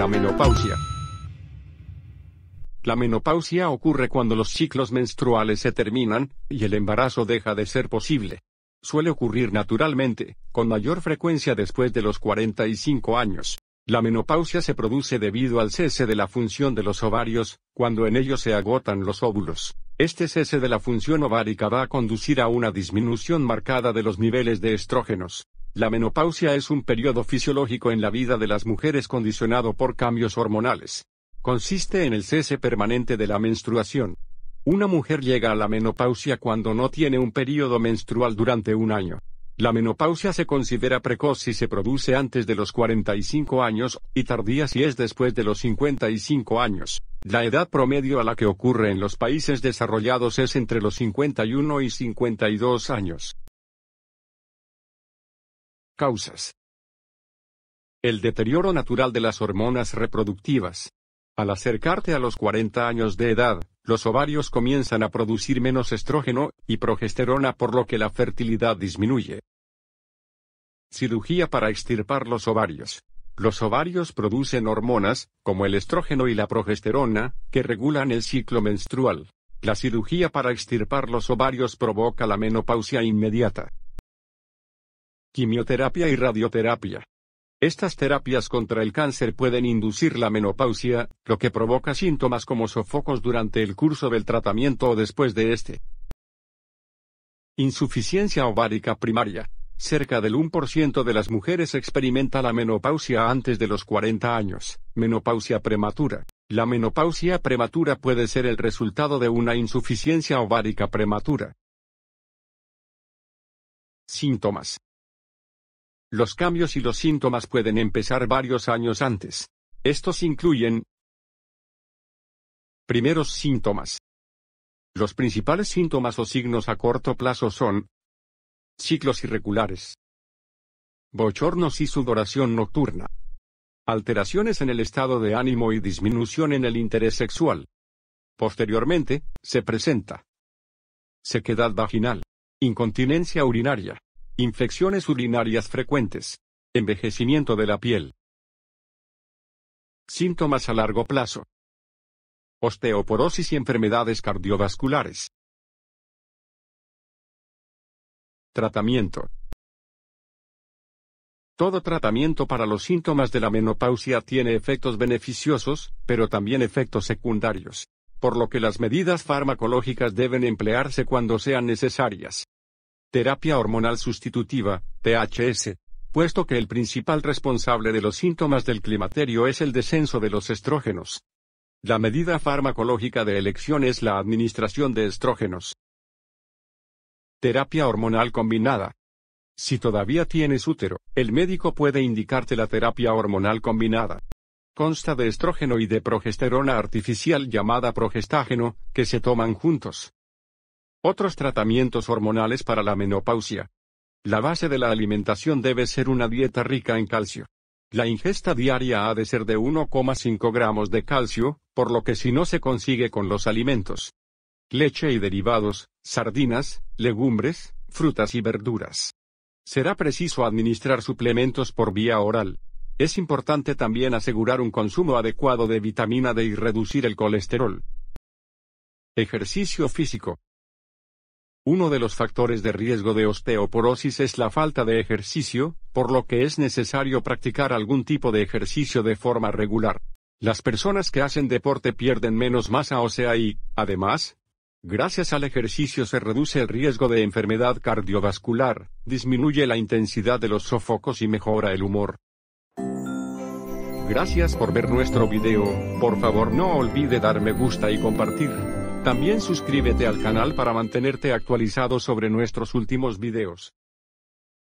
La menopausia. La menopausia ocurre cuando los ciclos menstruales se terminan, y el embarazo deja de ser posible. Suele ocurrir naturalmente, con mayor frecuencia después de los 45 años. La menopausia se produce debido al cese de la función de los ovarios, cuando en ellos se agotan los óvulos. Este cese de la función ovárica va a conducir a una disminución marcada de los niveles de estrógenos. La menopausia es un periodo fisiológico en la vida de las mujeres condicionado por cambios hormonales. Consiste en el cese permanente de la menstruación. Una mujer llega a la menopausia cuando no tiene un periodo menstrual durante un año. La menopausia se considera precoz si se produce antes de los 45 años, y tardía si es después de los 55 años. La edad promedio a la que ocurre en los países desarrollados es entre los 51 y 52 años. Causas. El deterioro natural de las hormonas reproductivas. Al acercarte a los 40 años de edad, los ovarios comienzan a producir menos estrógeno y progesterona por lo que la fertilidad disminuye. Cirugía para extirpar los ovarios. Los ovarios producen hormonas, como el estrógeno y la progesterona, que regulan el ciclo menstrual. La cirugía para extirpar los ovarios provoca la menopausia inmediata quimioterapia y radioterapia. Estas terapias contra el cáncer pueden inducir la menopausia, lo que provoca síntomas como sofocos durante el curso del tratamiento o después de este. Insuficiencia ovárica primaria. Cerca del 1% de las mujeres experimenta la menopausia antes de los 40 años, menopausia prematura. La menopausia prematura puede ser el resultado de una insuficiencia ovárica prematura. Síntomas. Los cambios y los síntomas pueden empezar varios años antes. Estos incluyen Primeros síntomas. Los principales síntomas o signos a corto plazo son ciclos irregulares, bochornos y sudoración nocturna, alteraciones en el estado de ánimo y disminución en el interés sexual. Posteriormente, se presenta sequedad vaginal, incontinencia urinaria, infecciones urinarias frecuentes, envejecimiento de la piel. Síntomas a largo plazo. Osteoporosis y enfermedades cardiovasculares. Tratamiento. Todo tratamiento para los síntomas de la menopausia tiene efectos beneficiosos, pero también efectos secundarios, por lo que las medidas farmacológicas deben emplearse cuando sean necesarias terapia hormonal sustitutiva, THS, puesto que el principal responsable de los síntomas del climaterio es el descenso de los estrógenos. La medida farmacológica de elección es la administración de estrógenos. Terapia hormonal combinada. Si todavía tienes útero, el médico puede indicarte la terapia hormonal combinada. Consta de estrógeno y de progesterona artificial llamada progestágeno, que se toman juntos. Otros tratamientos hormonales para la menopausia. La base de la alimentación debe ser una dieta rica en calcio. La ingesta diaria ha de ser de 1,5 gramos de calcio, por lo que si no se consigue con los alimentos, leche y derivados, sardinas, legumbres, frutas y verduras. Será preciso administrar suplementos por vía oral. Es importante también asegurar un consumo adecuado de vitamina D y reducir el colesterol. Ejercicio físico. Uno de los factores de riesgo de osteoporosis es la falta de ejercicio, por lo que es necesario practicar algún tipo de ejercicio de forma regular. Las personas que hacen deporte pierden menos masa ósea y, además, gracias al ejercicio se reduce el riesgo de enfermedad cardiovascular, disminuye la intensidad de los sofocos y mejora el humor. Gracias por ver nuestro video, por favor no olvide dar me gusta y compartir. También suscríbete al canal para mantenerte actualizado sobre nuestros últimos videos.